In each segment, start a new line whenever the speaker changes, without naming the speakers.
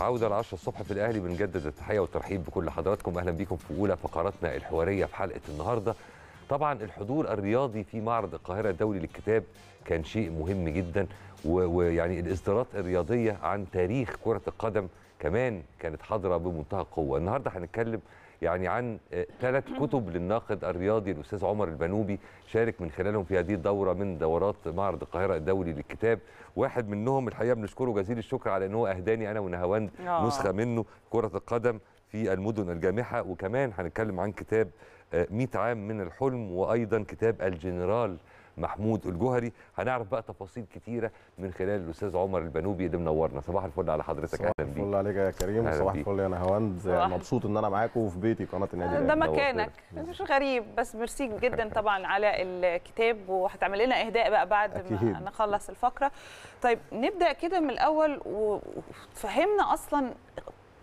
عودة العشرة الصبح في الأهلي بنجدد التحية والترحيب بكل حضراتكم أهلا بيكم في أولى فقراتنا الحوارية في حلقة النهاردة طبعا الحضور الرياضي في معرض القاهرة الدولي للكتاب كان شيء مهم جدا ويعني الإصدارات الرياضية عن تاريخ كرة القدم كمان كانت حاضرة بمنتهى القوة النهاردة هنتكلم يعني عن ثلاث آه، كتب للناقد الرياضي الاستاذ عمر البنوبي شارك من خلالهم في هذه الدوره من دورات معرض القاهره الدولي للكتاب واحد منهم الحقيقه بنشكره جزيل الشكر على ان هو اهداني انا ونهاوند آه. نسخه منه كره القدم في المدن الجامحه وكمان هنتكلم عن كتاب 100 آه، عام من الحلم وايضا كتاب الجنرال محمود الجوهري هنعرف بقى تفاصيل كتيره من خلال الاستاذ عمر البنوبي اللي منورنا صباح الفل على حضرتك اهلا بيك صباح الفل
عليك يا كريم صباح الفل يا نهاوند مبسوط ان انا معاكم في بيتي قناه النادي الاهلي ده مكانك
مش غريب بس ميرسي جدا طبعا على الكتاب وهتعمل لنا اهداء بقى بعد أكيد. ما نخلص الفقره طيب نبدا كده من الاول وتفهمنا اصلا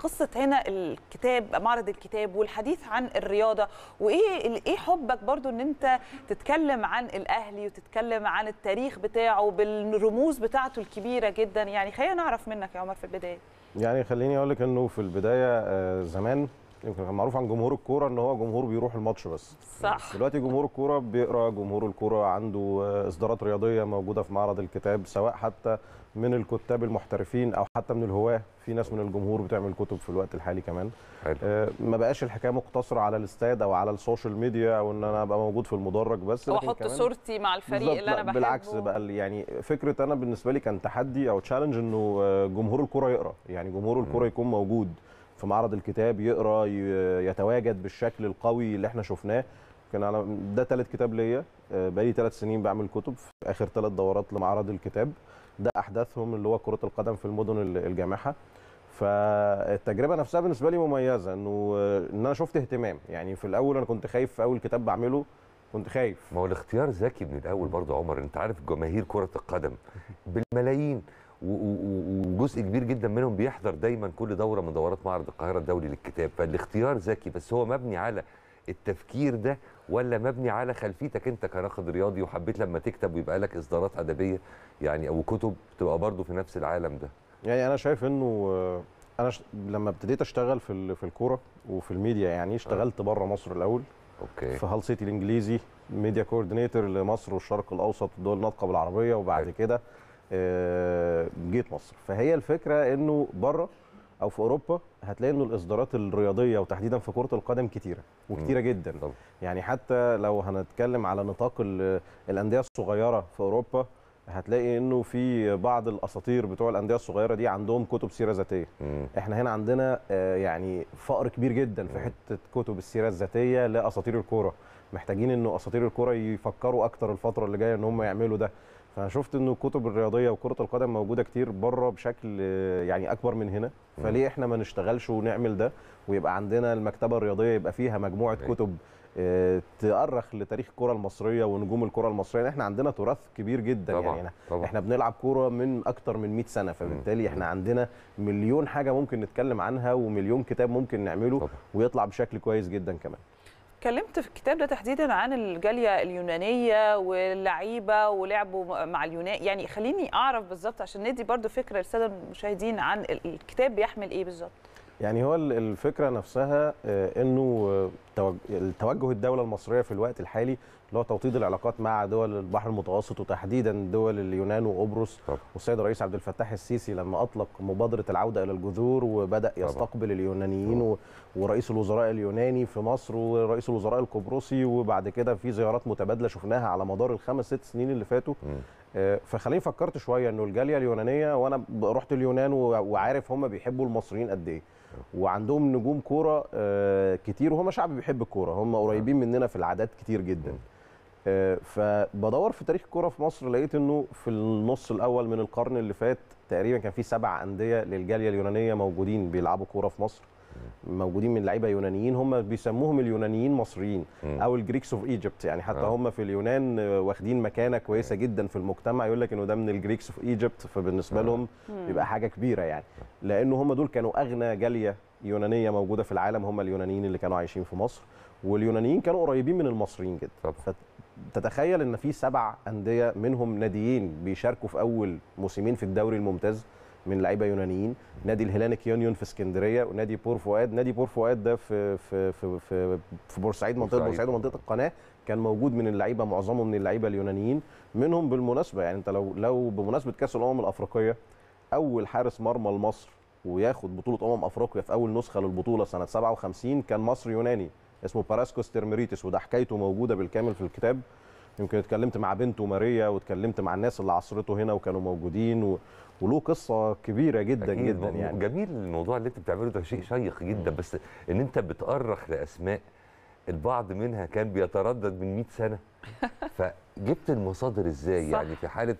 قصه هنا الكتاب معرض الكتاب والحديث عن الرياضه وايه ايه حبك برضو ان انت تتكلم عن الاهلي وتتكلم عن التاريخ بتاعه بالرموز بتاعته الكبيره جدا يعني خلينا نعرف منك يا عمر في البدايه
يعني خليني اقول لك انه في البدايه آه، زمان يمكن كان معروف عن جمهور الكوره ان هو جمهور بيروح الماتش بس صح دلوقتي جمهور الكوره بيقرا جمهور الكوره عنده آه، اصدارات رياضيه موجوده في معرض الكتاب سواء حتى من الكتاب المحترفين او حتى من الهواه في ناس من الجمهور بتعمل كتب في الوقت الحالي كمان حلو. آه، ما بقاش الحكايه مقتصره على الاستاد او على السوشيال ميديا او ان انا ابقى موجود في المدرج بس او احط صورتي
مع الفريق اللي انا بحبه بالعكس
بقى يعني فكره انا بالنسبه لي كان تحدي او تشالنج انه آه، جمهور الكوره يقرا يعني جمهور الكوره يكون موجود في معرض الكتاب يقرا يتواجد بالشكل القوي اللي احنا شفناه كان على ده ثالث كتاب ليا آه، بقالي ثلاث سنين بعمل كتب في اخر ثلاث دورات لمعرض الكتاب ده احداثهم اللي هو كره القدم في المدن الجامحه فالتجربه نفسها بالنسبه لي مميزه انه آه، ان انا شفت اهتمام يعني في الاول انا كنت خايف في اول كتاب بعمله كنت خايف ما هو الاختيار ذكي من الاول برضه عمر انت
عارف جماهير كره القدم بالملايين وجزء كبير جدا منهم بيحضر دايما كل دوره من دورات معرض القاهره الدولي للكتاب فالاختيار ذكي بس هو مبني على التفكير ده ولا مبني على خلفيتك انت كناقد رياضي وحبيت لما تكتب ويبقى لك اصدارات ادبيه يعني او كتب تبقى برضه في نفس العالم ده
يعني انا شايف انه انا ش... لما ابتديت اشتغل في في الكوره وفي الميديا يعني اشتغلت أه. بره مصر الاول اوكي في سيتي الانجليزي ميديا كوردينيتور لمصر والشرق الاوسط والدول الناطقه بالعربيه وبعد كده آه، جيت مصر فهي الفكره انه بره او في اوروبا هتلاقي انه الاصدارات الرياضيه وتحديدا في كره القدم كتيره وكتيره جدا طبعا. يعني حتى لو هنتكلم على نطاق الانديه الصغيره في اوروبا هتلاقي انه في بعض الاساطير بتوع الانديه الصغيره دي عندهم كتب سيره ذاتيه مم. احنا هنا عندنا آه، يعني فقر كبير جدا في حته كتب السيره الذاتيه لاساطير الكوره محتاجين انه اساطير الكوره يفكروا اكتر الفتره اللي جايه ان هم يعملوا ده فشفت انه الكتب الرياضيه وكره القدم موجوده كتير بره بشكل يعني اكبر من هنا فليه احنا ما نشتغلش ونعمل ده ويبقى عندنا المكتبه الرياضيه يبقى فيها مجموعه أيوة. كتب آه، تأرخ لتاريخ الكره المصريه ونجوم الكره المصريه احنا عندنا تراث كبير جدا طبعا يعني طبعا احنا بنلعب كوره من اكتر من 100 سنه فبالتالي احنا عندنا مليون حاجه ممكن نتكلم عنها ومليون كتاب ممكن نعمله طبعا ويطلع بشكل كويس جدا كمان
اتكلمت في الكتاب ده تحديدا عن الجاليه اليونانيه واللعيبه ولعبوا مع اليونان يعني خليني اعرف بالظبط عشان ندي برضو فكره للساده المشاهدين عن الكتاب بيحمل ايه بالظبط
يعني هو الفكره نفسها آه، انه آه، توجه الدوله المصريه في الوقت الحالي اللي هو توطيد العلاقات مع دول البحر المتوسط وتحديدا دول اليونان وقبرص والسيد الرئيس عبد الفتاح السيسي لما اطلق مبادره العوده الى الجذور وبدا يستقبل اليونانيين طبعا. ورئيس الوزراء اليوناني في مصر ورئيس الوزراء القبرصي وبعد كده في زيارات متبادله شفناها على مدار الخمس ست سنين اللي فاتوا آه، فخليني فكرت شويه انه الجاليه اليونانيه وانا رحت اليونان وعارف هم بيحبوا المصريين قد ايه وعندهم نجوم كوره آه، كتير وهم شعب بيحب الكوره هم قريبين نعم. مننا في العادات كتير جدا آه، فبدور في تاريخ الكوره في مصر لقيت انه في النص الاول من القرن اللي فات تقريبا كان في سبع انديه للجاليه اليونانيه موجودين بيلعبوا كوره في مصر موجودين من لعيبه يونانيين هم بيسموهم اليونانيين مصريين او الجريكس اوف ايجيبت يعني حتى آه. هم في اليونان واخدين مكانه كويسه جدا في المجتمع يقول لك انه ده من الجريكس اوف ايجيبت فبالنسبه آه. لهم بيبقى حاجه كبيره يعني لان هم دول كانوا اغنى جاليه يونانيه موجوده في العالم هم اليونانيين اللي كانوا عايشين في مصر واليونانيين كانوا قريبين من المصريين جدا تتخيل ان في سبع انديه منهم ناديين بيشاركوا في اول موسمين في الدوري الممتاز من لعيبه يونانيين نادي الهلانك يونيون في اسكندريه ونادي بور فؤاد نادي بور فؤاد ده في في في في, في بورسعيد منطقه بورسعيد ومنطقه القناه كان موجود من اللعيبه معظمهم من اللعيبه اليونانيين منهم بالمناسبه يعني انت لو لو بمناسبه كاس الامم الافريقيه اول حارس مرمى لمصر وياخد بطوله امم افريقيا في اول نسخه للبطوله سنه 57 كان مصر يوناني اسمه باراسكوس ترميريتس وده حكايته موجوده بالكامل في الكتاب يمكن اتكلمت مع بنته ماريا واتكلمت مع الناس اللي عصرته هنا وكانوا موجودين و... وله قصه كبيره جدا جدا يعني
جميل الموضوع اللي انت بتعمله ده شيء شيق جدا بس ان انت بتأرخ لاسماء البعض منها كان بيتردد من 100 سنه فجبت المصادر ازاي صح. يعني في حاله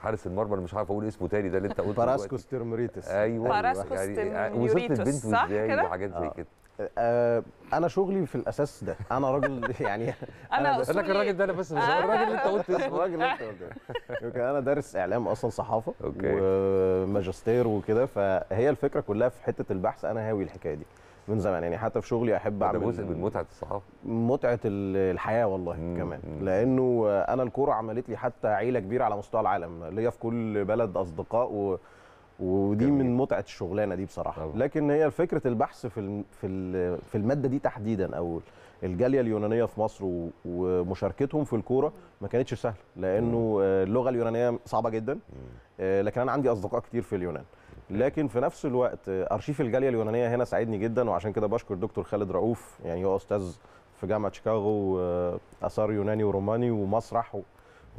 حارس المرمى مش عارف اقول اسمه تاني ده اللي انت قلته باراسكوس
ترمريتس ايوه باراسكوس يعني آه، وصلت البنت ازاي وحاجات زي آه. كده آه، انا شغلي في الاساس ده انا راجل يعني انا بقول لك الراجل ده انا بس مش الراجل اللي انت قلت اسمه الراجل اللي انت اوكي انا دارس اعلام اصلا صحافه أوكي. وماجستير وكده فهي الفكره كلها في حته البحث انا هاوي الحكايه دي من زمان يعني حتى في شغلي احب اعمل جزء من متعه الصحافه متعه الحياه والله مم. كمان لانه انا الكوره عملت لي حتى عيله كبيره على مستوى العالم ليا في كل بلد اصدقاء و ودي جميل. من متعه الشغلانه دي بصراحه طبعا. لكن هي فكره البحث في في في الماده دي تحديدا او الجاليه اليونانيه في مصر ومشاركتهم في الكوره ما كانتش سهله لانه آه، اللغه اليونانيه صعبه جدا آه، لكن انا عندي اصدقاء كتير في اليونان لكن في نفس الوقت آه، ارشيف الجاليه اليونانيه هنا ساعدني جدا وعشان كده بشكر دكتور خالد رؤوف يعني هو استاذ في جامعه شيكاغو اثار يوناني وروماني ومسرح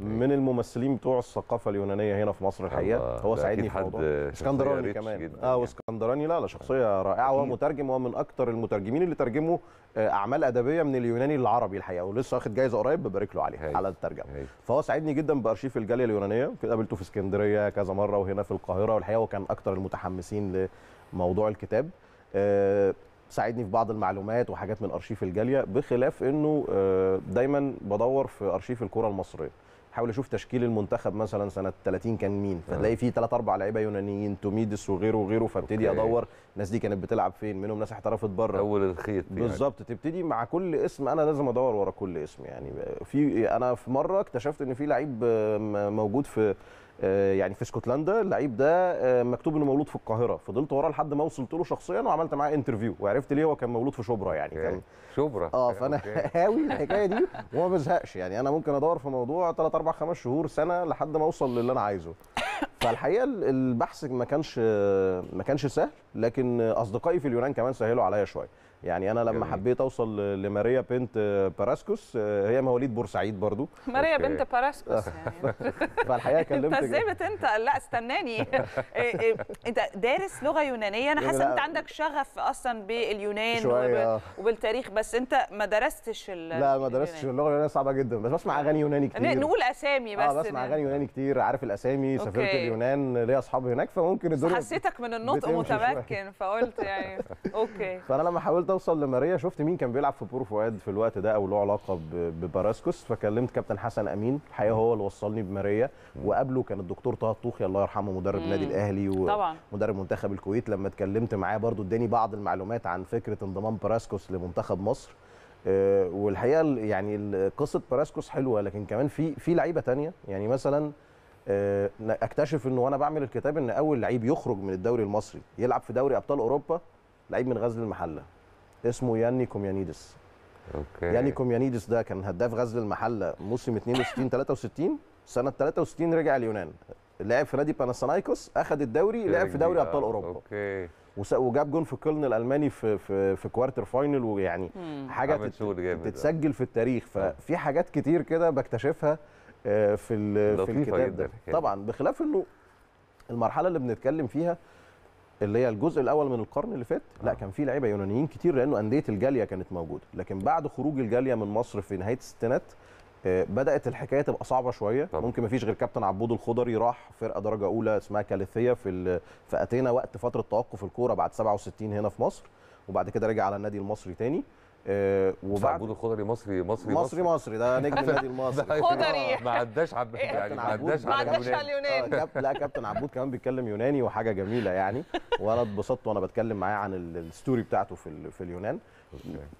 من إيه. الممثلين بتوع الثقافه اليونانيه هنا في مصر الحقيقه هو ساعدني في الموضوع اسكندراني كمان اه يعني. واسكندراني لا لا شخصيه رائعه ومترجم ومن اكثر من المترجمين اللي ترجموا آه، اعمال ادبيه من اليوناني للعربي الحقيقه ولسه واخد جايزه قريب ببارك له عليها على الترجمه فهو ساعدني جدا بارشيف الجاليه اليونانيه قابلته في اسكندريه كذا مره وهنا في القاهره والحقيقه هو كان اكثر المتحمسين لموضوع الكتاب آه، ساعدني في بعض المعلومات وحاجات من ارشيف الجاليه بخلاف انه آه، دايما بدور في ارشيف الكره المصريه حاول اشوف تشكيل المنتخب مثلا سنه 30 كان مين فتلاقي آه. فيه ثلاث اربع لعيبه يونانيين توميدس وغيره وغيره فابتدي أوكي. ادور الناس دي كانت بتلعب فين منهم ناس احترفت بره اول الخيط بالظبط يعني. تبتدي مع كل اسم انا لازم ادور ورا كل اسم يعني في انا في مره اكتشفت ان في لعيب آه، موجود في آه، يعني في اسكتلندا اللعيب ده آه، مكتوب انه مولود في القاهره فضلت وراه لحد ما وصلت له شخصيا وعملت معاه انترفيو وعرفت ليه هو كان مولود في شبرا يعني إيه، كان
شبرا اه فانا
هاوي الحكايه دي وما بزهقش يعني انا ممكن ادور في موضوع 3 4 5 شهور سنه لحد ما اوصل للي انا عايزه فالحقيقه البحث ما كانش ما كانش سهل لكن اصدقائي في اليونان كمان سهلوا عليا شويه يعني انا لما حبيت اوصل لماريا بنت باراسكوس آه، هي مواليد بورسعيد برضو ماريا بنت باراسكوس يعني فالحقيقه كلمت انت ازاي
بتنتقل لا استناني إيه، إيه، انت دارس لغه يونانيه انا حاسه انت عندك شغف اصلا باليونان آه. وبالتاريخ بس انت ما درستش ال... لا ما درستش
اللغه اليونانيه صعبه جدا بس بسمع اغاني يوناني كتير نقول
اسامي آه، بس اه بسمع اغاني
يوناني كتير عارف الاسامي سافرت اليونان ليا اصحاب هناك فممكن الدنيا حسيتك من النطق متمكن
فقلت يعني اوكي
فانا لما حاولت اوصل لماريا شفت مين كان بيلعب في بورو فؤاد في الوقت ده او له علاقه بباراسكوس فكلمت كابتن حسن امين الحقيقه هو اللي وصلني بماريا وقبله كان الدكتور طه الطوخي الله يرحمه مدرب النادي الاهلي ومدرب منتخب الكويت لما اتكلمت معاه برضو اداني بعض المعلومات عن فكره انضمام باراسكوس لمنتخب مصر آه، والحقيقه يعني قصه باراسكوس حلوه لكن كمان في في لعيبه ثانيه يعني مثلا آه، اكتشف انه وانا بعمل الكتاب ان اول لعيب يخرج من الدوري المصري يلعب في دوري ابطال اوروبا لعيب من غزل المحله اسمه ياني كوميانيدس اوكي ياني كوميانيدس ده كان هداف غزل المحله موسم 62 63 سنه 63 رجع اليونان لعب في نادي باناسانايكوس اخذ الدوري لعب في دوري ابطال اوروبا اوكي وجاب جون في كولن الالماني في في, في كوارتر فاينل ويعني حاجه تتسجل في التاريخ آه. ففي حاجات كتير كده بكتشفها آه، في في الكتاب ده طبعا بخلاف انه المرحله اللي بنتكلم فيها اللي هي الجزء الاول من القرن اللي فات لا آه. كان في لعيبه يونانيين كتير لانه انديه الجاليه كانت موجوده لكن بعد خروج الجاليه من مصر في نهايه الستينات آه، بدات الحكايه تبقى صعبه شويه طبعا. ممكن ما فيش غير كابتن عبود الخضري راح فرقه درجه اولى اسمها كاليثيه في في اتينا وقت فتره توقف الكوره بعد 67 هنا في مصر وبعد كده رجع على النادي المصري تاني آه، وبعد عبود الخضري مصري مصري مصري مصري ده نجم النادي المصري خضري ما عداش يعني على يعني ما عداش على اليونان لا كابتن عبود كمان بيتكلم يوناني وحاجه جميله يعني وانا اتبسطت وانا بتكلم معاه عن الستوري بتاعته في في اليونان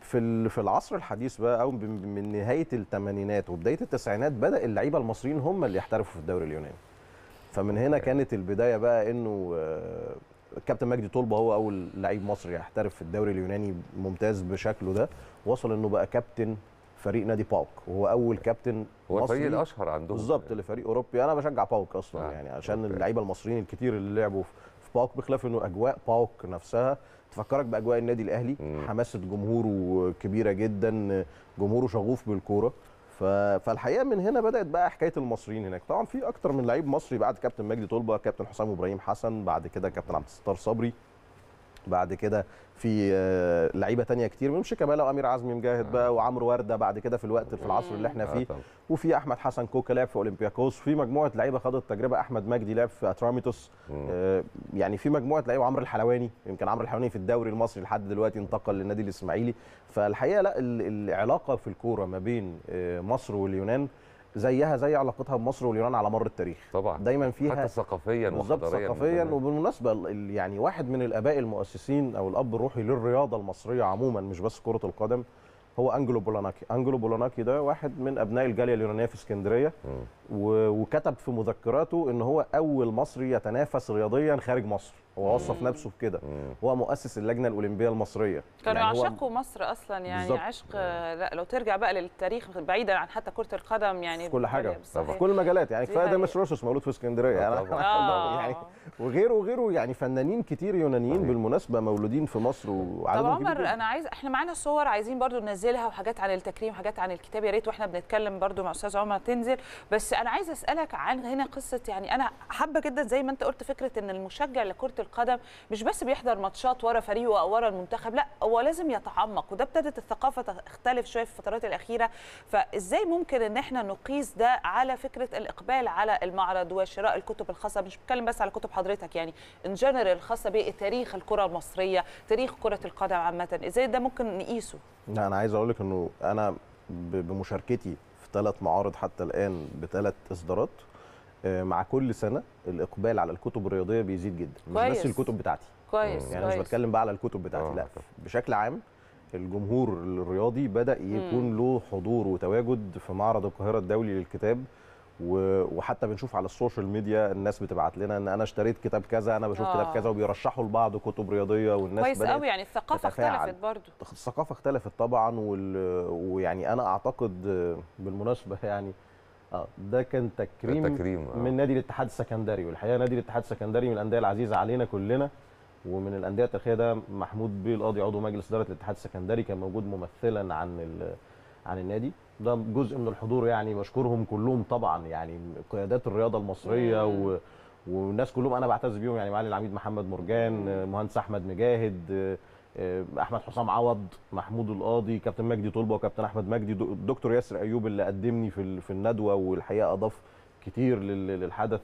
في في العصر الحديث بقى او من نهايه الثمانينات وبدايه التسعينات بدا اللعيبه المصريين هم اللي يحترفوا في الدوري اليوناني فمن هنا كانت البدايه بقى انه آه، كابتن مجدي طلبه هو اول لعيب مصري يحترف في الدوري اليوناني ممتاز بشكله ده وصل انه بقى كابتن فريق نادي باوك وهو اول كابتن هو مصري الفريق الاشهر عندهم بالظبط لفريق اوروبي انا بشجع باوك اصلا آه. يعني عشان اللعيبه المصريين الكتير اللي لعبوا في باوك بخلاف انه اجواء باوك نفسها تفكرك باجواء النادي الاهلي مم. حماسه جمهوره كبيره جدا جمهوره شغوف بالكوره فالحقيقه من هنا بدات بقى حكايه المصريين هناك طبعا في اكتر من لعيب مصري بعد كابتن مجدي طلبه كابتن حسام ابراهيم حسن بعد كده كابتن عبد الستار صبري بعد كده في آه، لعيبه تانية كتير مش شيكابالا وامير عزمي مجاهد بقى آه. وعمرو ورده بعد كده في الوقت في العصر اللي احنا آه، فيه وفي احمد حسن كوكا لعب في اولمبياكوس في مجموعه لعيبه خدت تجربه احمد مجدي لعب في اتراميتوس يعني في مجموعه لعيبه عمرو الحلواني يمكن عمرو الحلواني في الدوري المصري لحد دلوقتي انتقل للنادي الاسماعيلي فالحقيقه لا العلاقه في الكوره ما بين مصر واليونان زيها زي علاقتها بمصر واليونان على مر التاريخ طبعا دايما فيها حتى
ثقافيا بالظبط ثقافيا
وبالمناسبه يعني واحد من الاباء المؤسسين او الاب الروحي للرياضه المصريه عموما مش بس كره القدم هو انجلو بولاناكي انجلو بولاناكي ده واحد من ابناء الجاليه اليونانيه في اسكندريه وكتب في مذكراته ان هو اول مصري يتنافس رياضيا خارج مصر هو وصف نفسه بكده هو مؤسس اللجنه الاولمبيه المصريه كانوا يعني يعشقوا
مصر اصلا يعني بالزبط. عشق لا لو ترجع بقى للتاريخ بعيدا عن حتى كره القدم يعني في كل
حاجه طبعا. في كل المجالات يعني كفايه ده مش روسوس مولود في اسكندريه آه، يعني, آه. يعني وغيره وغيره يعني فنانين كتير يونانيين آه. بالمناسبه مولودين في مصر وعددهم طب عمر انا
عايز احنا معانا صور عايزين برضو ننزلها وحاجات عن التكريم وحاجات عن الكتاب يا ريت واحنا بنتكلم برضو مع استاذ عمر تنزل بس انا عايز اسالك عن هنا قصه يعني انا حابه جدا زي ما انت قلت فكره ان المشجع لكره القدم مش بس بيحضر ماتشات ورا فريقه او ورا المنتخب لا هو لازم يتعمق وده ابتدت الثقافه تختلف شويه في الفترات الاخيره فازاي ممكن ان احنا نقيس ده على فكره الاقبال على المعرض وشراء الكتب الخاصه مش بتكلم بس على كتب حضرتك يعني ان جنرال خاصه بتاريخ الكره المصريه تاريخ كره القدم عامه ازاي ده ممكن نقيسه
لا انا عايز اقول لك انه انا بمشاركتي في ثلاث معارض حتى الان بثلاث اصدارات آه، مع كل سنه الاقبال على الكتب الرياضيه بيزيد جدا مش بس الكتب بتاعتي كويس يعني مش بتكلم بقى على الكتب بتاعتي آه. لا بشكل عام الجمهور الرياضي بدا يكون له حضور وتواجد في معرض القاهره الدولي للكتاب وحتى بنشوف على السوشيال ميديا الناس بتبعت لنا ان انا اشتريت كتاب كذا انا بشوف آه. كتاب كذا وبيرشحوا لبعض كتب رياضيه والناس كويس قوي يعني
الثقافه تتفاعل. اختلفت برضو
الثقافه اختلفت طبعا وال... ويعني انا اعتقد بالمناسبه يعني آه، ده كان تكريم, تكريم آه. من نادي الاتحاد السكندري والحقيقه نادي الاتحاد السكندري من الانديه العزيزه علينا كلنا ومن الانديه التاريخيه ده محمود بيه القاضي عضو مجلس اداره الاتحاد السكندري كان موجود ممثلا عن عن النادي ده جزء من الحضور يعني بشكرهم كلهم طبعا يعني قيادات الرياضه المصريه و والناس كلهم انا بعتز بيهم يعني معالي العميد محمد مرجان مهندس احمد مجاهد آه، احمد حسام عوض محمود القاضي كابتن مجدي طلبه وكابتن احمد مجدي الدكتور ياسر ايوب اللي قدمني في في الندوه والحقيقه اضاف كتير للحدث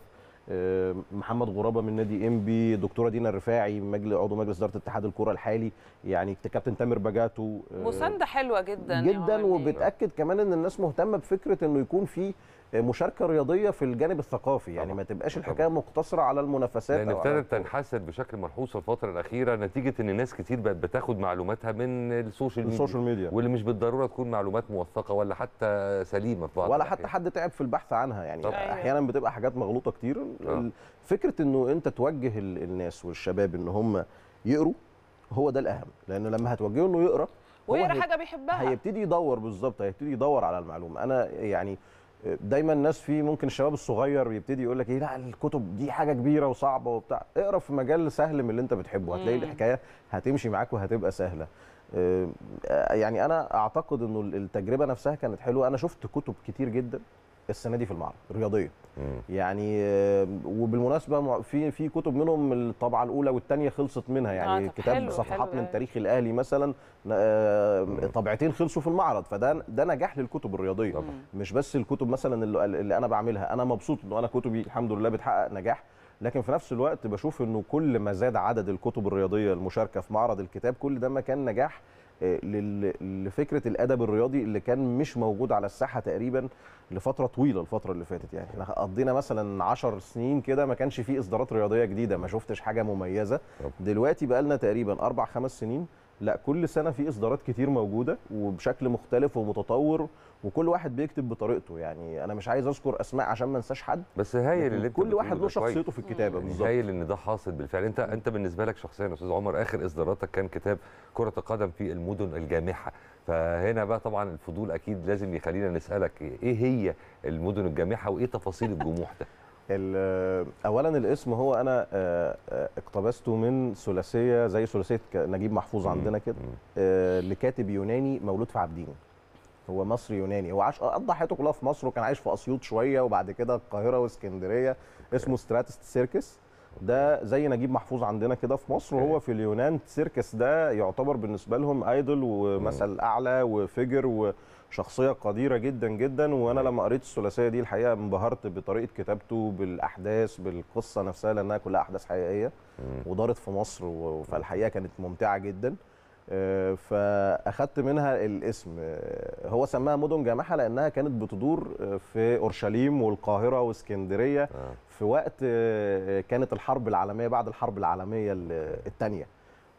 آه، محمد غرابه من نادي انبي دكتوره دينا الرفاعي مجلس عضو مجلس اداره اتحاد الكره الحالي يعني كابتن تامر بجاتو آه، مسانده
حلوه جدا جدا
وبتاكد كمان ان الناس مهتمه بفكره انه يكون في مشاركه رياضيه في الجانب الثقافي يعني طبعا. ما تبقاش الحكايه طبعا. مقتصره على المنافسات لان ابتدت
تنحسر بشكل ملحوظ الفتره الاخيره نتيجه ان ناس كتير بقت بتاخد معلوماتها من السوشيال ميديا السوشيال ميديا واللي مش بالضروره تكون معلومات موثقه ولا حتى سليمه في بعض ولا
حتى حد تعب في البحث عنها يعني طبعا. احيانا بتبقى حاجات مغلوطه كتير آه. فكره انه انت توجه الناس والشباب ان هم يقروا هو ده الاهم لان لما هتوجهه انه يقرا ويقرا حاجه بيحبها هيبتدي يدور بالظبط هيبتدي يدور على المعلومه انا يعني دايما الناس في ممكن الشباب الصغير بيبتدي يقول لك ايه لا الكتب دي حاجه كبيره وصعبه وبتاع اقرا في مجال سهل من اللي انت بتحبه هتلاقي الحكايه هتمشي معاك وهتبقى سهله آه، يعني انا اعتقد انه التجربه نفسها كانت حلوه انا شفت كتب كتير جدا السنه دي في المعرض رياضيه يعني آه، وبالمناسبه في في كتب منهم الطبعه الاولى والثانيه خلصت منها يعني آه كتاب حلو صفحات حلو من تاريخ الاهلي مثلا آه، طبعتين خلصوا في المعرض فده ده نجاح للكتب الرياضيه مش بس الكتب مثلا اللي, انا بعملها انا مبسوط ان انا كتبي الحمد لله بتحقق نجاح لكن في نفس الوقت بشوف انه كل ما زاد عدد الكتب الرياضيه المشاركه في معرض الكتاب كل ده ما كان نجاح آه، لفكره الادب الرياضي اللي كان مش موجود على الساحه تقريبا لفتره طويله الفتره اللي فاتت يعني احنا قضينا مثلا 10 سنين كده ما كانش فيه اصدارات رياضيه جديده ما شفتش حاجه مميزه دلوقتي بقى لنا تقريبا اربع خمس سنين لا كل سنه في اصدارات كتير موجوده وبشكل مختلف ومتطور وكل واحد بيكتب بطريقته يعني انا مش عايز اذكر اسماء عشان ما انساش حد بس هايل اللي كل واحد له شخصيته في الكتابه بالظبط
هايل ان ده حاصل بالفعل انت انت بالنسبه لك شخصيا استاذ عمر اخر اصداراتك كان كتاب كره القدم في المدن الجامحه فهنا بقى طبعا الفضول اكيد لازم يخلينا نسالك ايه هي المدن الجامحه وايه تفاصيل الجموح
ده آه، اولا الاسم هو انا آه، آه، اقتبسته من ثلاثيه زي ثلاثيه نجيب محفوظ عندنا كده لكاتب يوناني مولود في عابدين هو مصري يوناني هو عاش قضى حياته كلها في مصر وكان عايش في اسيوط شويه وبعد كده القاهره واسكندريه اسمه ستراتس سيركس ده زي نجيب محفوظ عندنا كده في مصر وهو في اليونان سيركس ده يعتبر بالنسبه لهم ايدول ومثل اعلى وفجر و شخصيه قديره جدا جدا وانا لما قريت الثلاثيه دي الحقيقه انبهرت بطريقه كتابته بالاحداث بالقصه نفسها لانها كلها احداث حقيقيه ودارت في مصر فالحقيقه كانت ممتعه جدا آه، فاخدت منها الاسم آه، هو سماها مدن جامحه لانها كانت بتدور آه، في اورشليم والقاهره واسكندريه في وقت كانت الحرب العالميه بعد الحرب العالميه الثانيه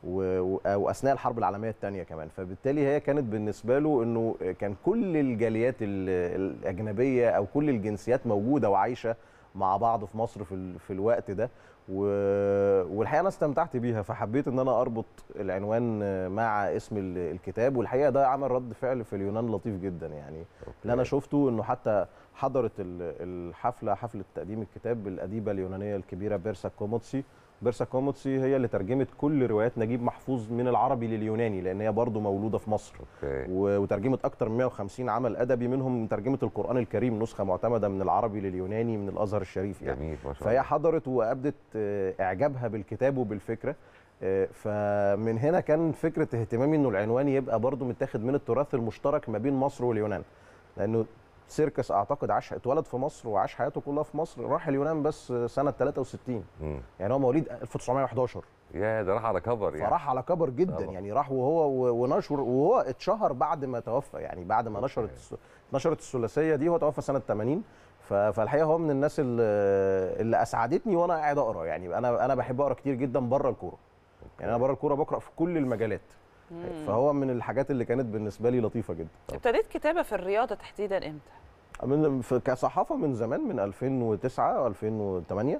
واثناء الحرب العالميه الثانيه كمان فبالتالي هي كانت بالنسبه له انه كان كل الجاليات الاجنبيه او كل الجنسيات موجوده وعايشه مع بعض في مصر في, في الوقت ده والحقيقه انا استمتعت بيها فحبيت ان انا اربط العنوان مع اسم الكتاب والحقيقه ده عمل رد فعل في اليونان لطيف جدا يعني أوكي. اللي انا شفته انه حتى حضرت الحفله حفله تقديم الكتاب بالاديبه اليونانيه الكبيره بيرسا كوموتسي بيرسا كوموتسي هي اللي ترجمت كل روايات نجيب محفوظ من العربي لليوناني لان هي برضه مولوده في مصر okay. وترجمت اكتر من 150 عمل ادبي منهم ترجمه القران الكريم نسخه معتمده من العربي لليوناني من الازهر الشريف يعني جميل ما شاء الله. فهي حضرت وابدت آه، اعجابها بالكتاب وبالفكره آه، فمن هنا كان فكره اهتمامي انه العنوان يبقى برضه متاخد من التراث المشترك ما بين مصر واليونان لانه سيركس اعتقد عاش اتولد في مصر وعاش حياته كلها في مصر راح اليونان بس سنه 63 مم. يعني هو مواليد 1911
يا ده راح على كبر يعني فراح
على كبر جدا طبعا. يعني راح وهو ونشر وهو اتشهر بعد ما توفى يعني بعد ما نشرت نشرت الثلاثيه دي هو توفى سنه 80 فالحقيقه هو من الناس اللي اسعدتني وانا قاعد اقرا يعني انا انا بحب اقرا كتير جدا بره الكوره يعني انا بره الكوره بقرا في كل المجالات مم. فهو من الحاجات اللي كانت بالنسبه لي لطيفه جدا
ابتديت كتابه في الرياضه تحديدا امتى
من كصحافه من زمان من 2009 2008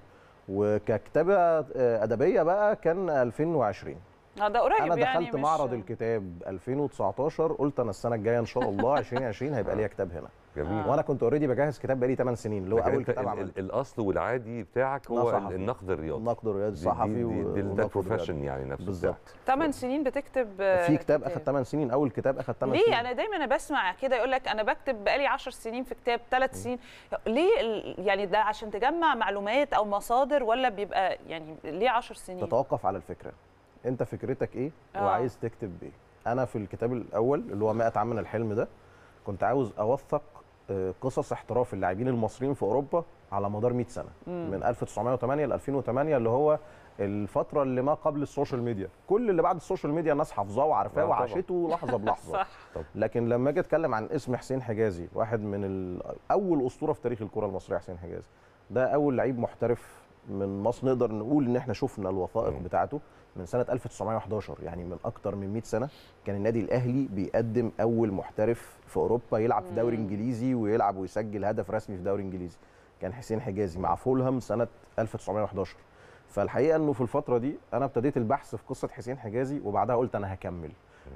وككتابه آه، ادبيه بقى كان 2020
آه، ده قريب انا يعني، دخلت يعني معرض
مش... الكتاب 2019 قلت انا السنه الجايه ان شاء الله 2020 هيبقى ليا كتاب هنا جميل آه. وانا كنت اوريدي بجهز كتاب بقالي 8 سنين اللي هو اول كتاب عملته
الاصل والعادي بتاعك هو النقد الرياضي النقد الرياضي الصحفي دي, ده بروفيشن يعني
نفسه بالظبط
8 سنين بتكتب في كتاب اخذ
8 سنين اول كتاب اخذ 8 ليه؟ سنين ليه
انا دايما انا بسمع كده يقول لك انا بكتب بقالي 10 سنين في كتاب 3 سنين ليه يعني ده عشان تجمع معلومات او مصادر ولا بيبقى يعني ليه 10 سنين
تتوقف على الفكره انت فكرتك ايه آه. وعايز تكتب ايه انا في الكتاب الاول اللي هو 100 عام من الحلم ده كنت عاوز اوثق قصص احتراف اللاعبين المصريين في اوروبا على مدار 100 سنه مم. من 1908 ل 2008 اللي هو الفتره اللي ما قبل السوشيال ميديا كل اللي بعد السوشيال ميديا الناس حافظاه وعارفاه اه وعاشته لحظه بلحظه صح. لكن لما اجي اتكلم عن اسم حسين حجازي واحد من اول اسطوره في تاريخ الكره المصريه حسين حجازي ده اول لعيب محترف من مصر نقدر نقول ان احنا شفنا الوثائق مم. بتاعته من سنه 1911 يعني من اكتر من 100 سنه كان النادي الاهلي بيقدم اول محترف في اوروبا يلعب في دوري انجليزي ويلعب ويسجل هدف رسمي في دوري انجليزي كان حسين حجازي مع فولهام سنه 1911 فالحقيقه انه في الفتره دي انا ابتديت البحث في قصه حسين حجازي وبعدها قلت انا هكمل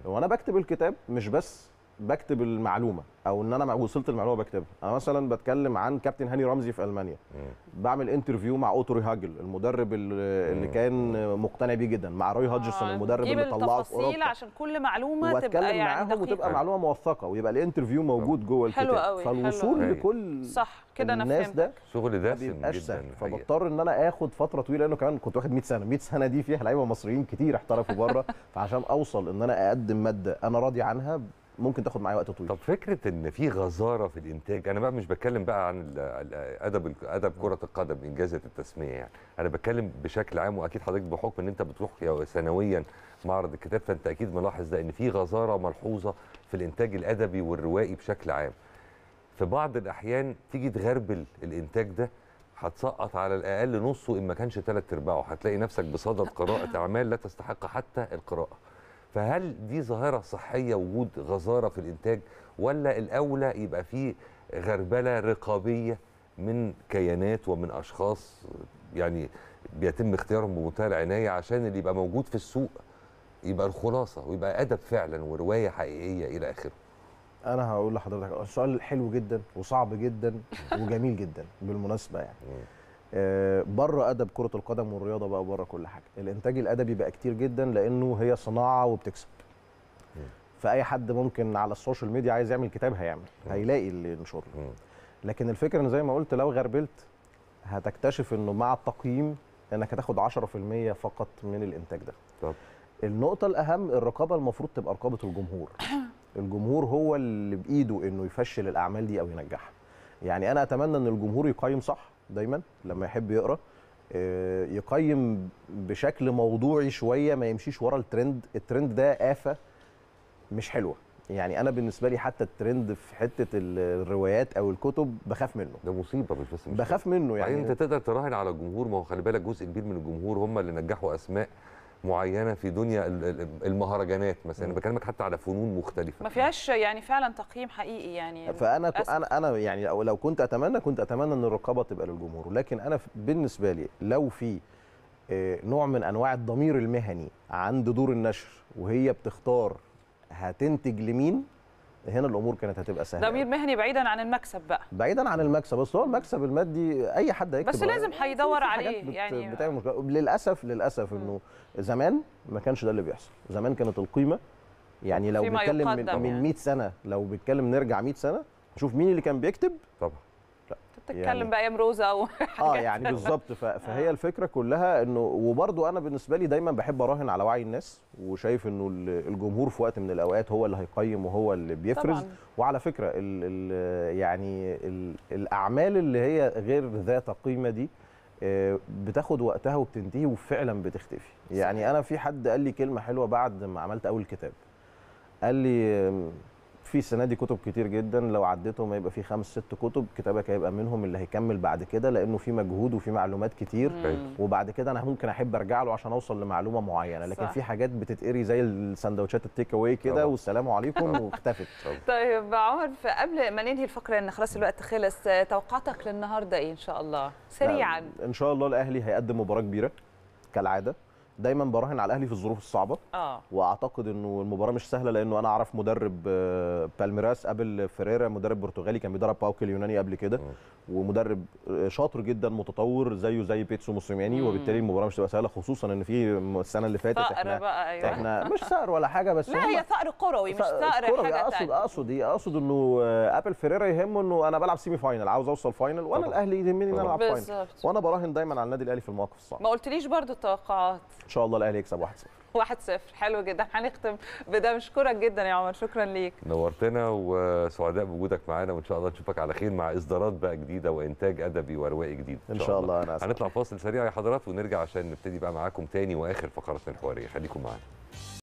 وانا بكتب الكتاب مش بس بكتب المعلومه او ان انا وصلت المعلومه بكتبها انا مثلا بتكلم عن كابتن هاني رمزي في المانيا مم. بعمل انترفيو مع اوتوري هاجل المدرب اللي مم. كان مقتنع بيه جدا مع روي هاجسون آه. المدرب اللي طلعه في اوروبا
عشان كل معلومه تبقى يعني معاهم وتبقى معلومه
موثقه ويبقى الانترفيو آه. موجود جوه الكتاب حلو قوي فالوصول حلو. لكل صح كده انا الناس ده شغل ده بيبقاش سهل فبضطر ان انا اخد فتره طويله لانه كمان كنت واخد 100 سنه 100 سنه دي فيها لعيبه مصريين كتير احترفوا بره فعشان اوصل ان انا اقدم ماده انا راضي عنها ممكن تاخد معايا وقت طويل
طب فكره ان في غزاره في الانتاج انا بقى مش بتكلم بقى عن ادب ادب كره القدم انجازة التسميه يعني انا بتكلم بشكل عام واكيد حضرتك بحكم ان انت بتروح سنويا معرض الكتاب فانت اكيد ملاحظ ده ان في غزاره ملحوظه في الانتاج الادبي والروائي بشكل عام في بعض الاحيان تيجي تغربل الانتاج ده هتسقط على الاقل نصه ان ما كانش ثلاث ارباعه هتلاقي نفسك بصدد قراءه اعمال لا تستحق حتى القراءه فهل دي ظاهره صحيه وجود غزاره في الانتاج ولا الاولى يبقى في غربله رقابيه من كيانات ومن اشخاص يعني بيتم اختيارهم بمنتهى العنايه عشان اللي يبقى موجود في السوق يبقى الخلاصه ويبقى ادب فعلا وروايه حقيقيه الى اخره
انا هقول لحضرتك السؤال حلو جدا وصعب جدا وجميل جدا بالمناسبه يعني بره ادب كره القدم والرياضه بقى بره كل حاجه الانتاج الادبي بقى كتير جدا لانه هي صناعه وبتكسب فاي حد ممكن على السوشيال ميديا عايز يعمل كتاب هيعمل هيلاقي اللي ينشره لكن الفكره ان زي ما قلت لو غربلت هتكتشف انه مع التقييم انك هتاخد 10% فقط من الانتاج ده طب. النقطه الاهم الرقابه المفروض تبقى رقابه الجمهور الجمهور هو اللي بايده انه يفشل الاعمال دي او ينجحها يعني انا اتمنى ان الجمهور يقيم صح دايما لما يحب يقرا آه، يقيم بشكل موضوعي شويه ما يمشيش ورا الترند الترند ده آفة مش حلوه يعني انا بالنسبه لي حتى الترند في حته الروايات او الكتب بخاف منه ده مصيبه مش بس مش بخاف منه يعني انت
تقدر تراهن على الجمهور ما هو خلي بالك جزء كبير من الجمهور هم اللي نجحوا اسماء معينه في دنيا المهرجانات مثلا بكلمك حتى على فنون مختلفه
ما فيهاش يعني فعلا تقييم حقيقي يعني فانا انا
انا يعني لو كنت اتمنى كنت اتمنى ان الرقابه تبقى للجمهور لكن انا بالنسبه لي لو في آه، نوع من انواع الضمير المهني عند دور النشر وهي بتختار هتنتج لمين هنا الامور كانت هتبقى سهله
ضمير مهني بعيدا عن المكسب بقى
بعيدا عن المكسب بس هو المكسب المادي اي حد هيكتب بس لازم هيدور عليه بت... يعني بتعمل مشكله للاسف للاسف انه زمان ما كانش ده اللي بيحصل زمان كانت القيمه يعني لو بنتكلم من, من 100 يعني. سنه لو بنتكلم نرجع 100 سنه نشوف مين اللي كان بيكتب طبعا لا تتكلم يعني
بايام روزا او اه يعني بالظبط
فهي الفكره كلها انه وبرضو انا بالنسبه لي دايما بحب اراهن على وعي الناس وشايف انه الجمهور في وقت من الاوقات هو اللي هيقيم وهو اللي بيفرز طبعا. وعلى فكره الـ الـ يعني الـ الاعمال اللي هي غير ذات قيمه دي آه، بتاخد وقتها وبتنتهي وفعلا بتختفي يعني انا في حد قال لي كلمه حلوه بعد ما عملت اول كتاب قال لي في السنه دي كتب كتير جدا لو عديتهم هيبقى في خمس ست كتب كتابك هيبقى منهم اللي هيكمل بعد كده لانه في مجهود وفي معلومات كتير مم. وبعد كده انا ممكن احب ارجع له عشان اوصل لمعلومه معينه لكن صح. في حاجات بتتقري زي السندوتشات التيك اواي كده والسلام عليكم واختفت
طيب عمر قبل ما ننهي الفقره ان خلاص الوقت خلص توقعاتك للنهارده ايه ان شاء الله سريعا
ان شاء الله الاهلي هيقدم مباراه كبيره كالعاده دايما براهن على الاهلي في الظروف الصعبه اه واعتقد انه المباراه مش سهله لانه انا اعرف مدرب آه، بالميراس قبل فيريرا مدرب برتغالي كان بيدرب باوك اليوناني قبل كده آه. ومدرب آه، شاطر جدا متطور زيه زي بيتسو موسيماني وبالتالي المباراه مش هتبقى سهله خصوصا ان في السنه اللي فاتت احنا بقى أيوة. احنا مش ثأر ولا حاجه بس لا هي ثأر كروي مش ثأر حاجه ثانيه اقصد اقصد ايه اقصد انه ابل فيريرا يهمه انه انا بلعب سيمي فاينل عاوز اوصل فاينل وانا الاهلي يهمني ان انا العب فاينل وانا براهن دايما على النادي الاهلي في المواقف الصعبه
ما قلتليش برضو التوقعات
ان شاء الله الاهلي يكسب 1-0
1-0 حلو جدا هنختم بده بشكرك جدا يا عمر شكرا ليك
نورتنا
وسعداء بوجودك معانا وان شاء الله نشوفك على خير مع اصدارات بقى جديده وانتاج ادبي وروائي جديد ان شاء, إن شاء الله, انا هنطلع فاصل سريع يا حضرات ونرجع عشان نبتدي بقى معاكم تاني واخر فقراتنا الحواريه خليكم معانا